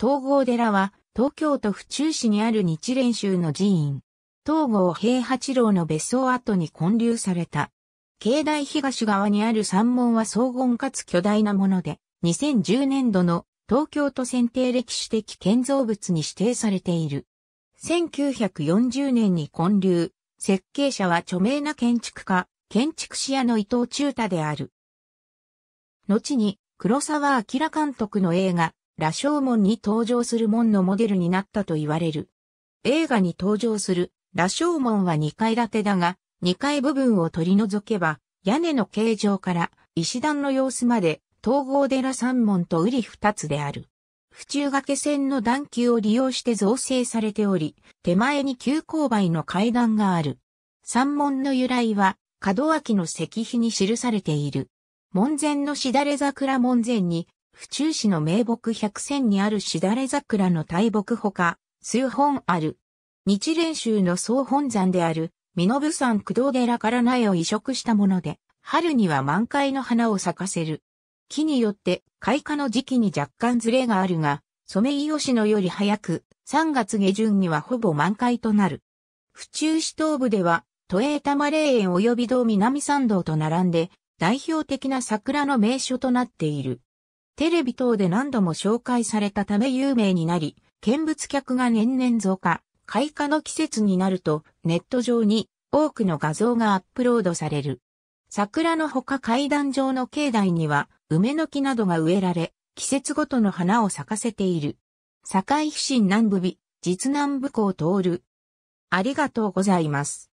東郷寺は、東京都府中市にある日蓮宗の寺院。東郷平八郎の別荘跡に建立された。境内東側にある山門は荘厳かつ巨大なもので、2010年度の東京都選定歴史的建造物に指定されている。1940年に建立、設計者は著名な建築家、建築士屋の伊藤忠太である。後に、黒沢明監督の映画、羅生門に登場する門のモデルになったと言われる。映画に登場する羅生門は2階建てだが、2階部分を取り除けば、屋根の形状から石段の様子まで、統合寺三門と瓜二つである。府中掛線の段級を利用して造成されており、手前に急勾配の階段がある。三門の由来は、門脇の石碑に記されている。門前のしだれ桜門前に、府中市の名木百選にあるしだれ桜の大木ほか、数本ある。日蓮宗の総本山である、身延山駆動寺から苗を移植したもので、春には満開の花を咲かせる。木によって開花の時期に若干ずれがあるが、ソメイヨシノより早く、3月下旬にはほぼ満開となる。府中市東部では、都営多摩霊園及び道南山道と並んで、代表的な桜の名所となっている。テレビ等で何度も紹介されたため有名になり、見物客が年々増加、開花の季節になるとネット上に多くの画像がアップロードされる。桜のほか階段上の境内には梅の木などが植えられ、季節ごとの花を咲かせている。堺不審南部美、実南部港通る。ありがとうございます。